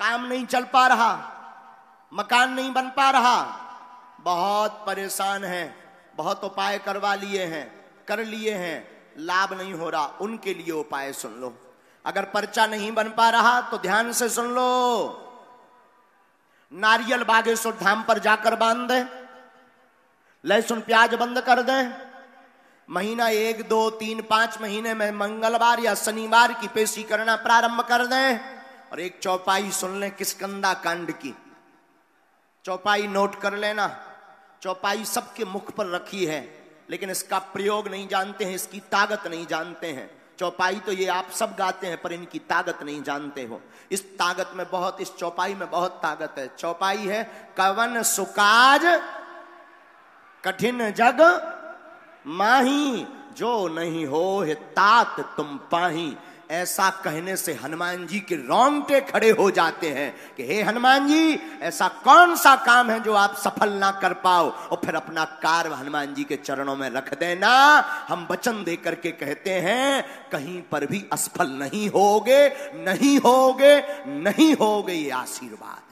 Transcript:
काम नहीं चल पा रहा मकान नहीं बन पा रहा बहुत परेशान है बहुत उपाय करवा लिए हैं कर लिए हैं लाभ नहीं हो रहा उनके लिए उपाय सुन लो अगर पर्चा नहीं बन पा रहा तो ध्यान से सुन लो नारियल बागेश्वर धाम पर जाकर बांध दे लहसुन प्याज बंद कर दे महीना एक दो तीन पांच महीने में मंगलवार या शनिवार की पेशी करना प्रारंभ कर दें और एक चौपाई सुन ले किसकंदा कांड की चौपाई नोट कर लेना चौपाई सबके मुख पर रखी है लेकिन इसका प्रयोग नहीं जानते हैं इसकी ताकत नहीं जानते हैं चौपाई तो ये आप सब गाते हैं पर इनकी ताकत नहीं जानते हो इस ताकत में बहुत इस चौपाई में बहुत ताकत है चौपाई है कवन सुकाज कठिन जग माही जो नहीं हो तात तुम पाही ऐसा कहने से हनुमान जी के रोंगटे खड़े हो जाते हैं कि हे हनुमान जी ऐसा कौन सा काम है जो आप सफल ना कर पाओ और फिर अपना कार्य हनुमान जी के चरणों में रख देना हम वचन दे करके कहते हैं कहीं पर भी असफल नहीं होगे नहीं होगे नहीं होगे ये आशीर्वाद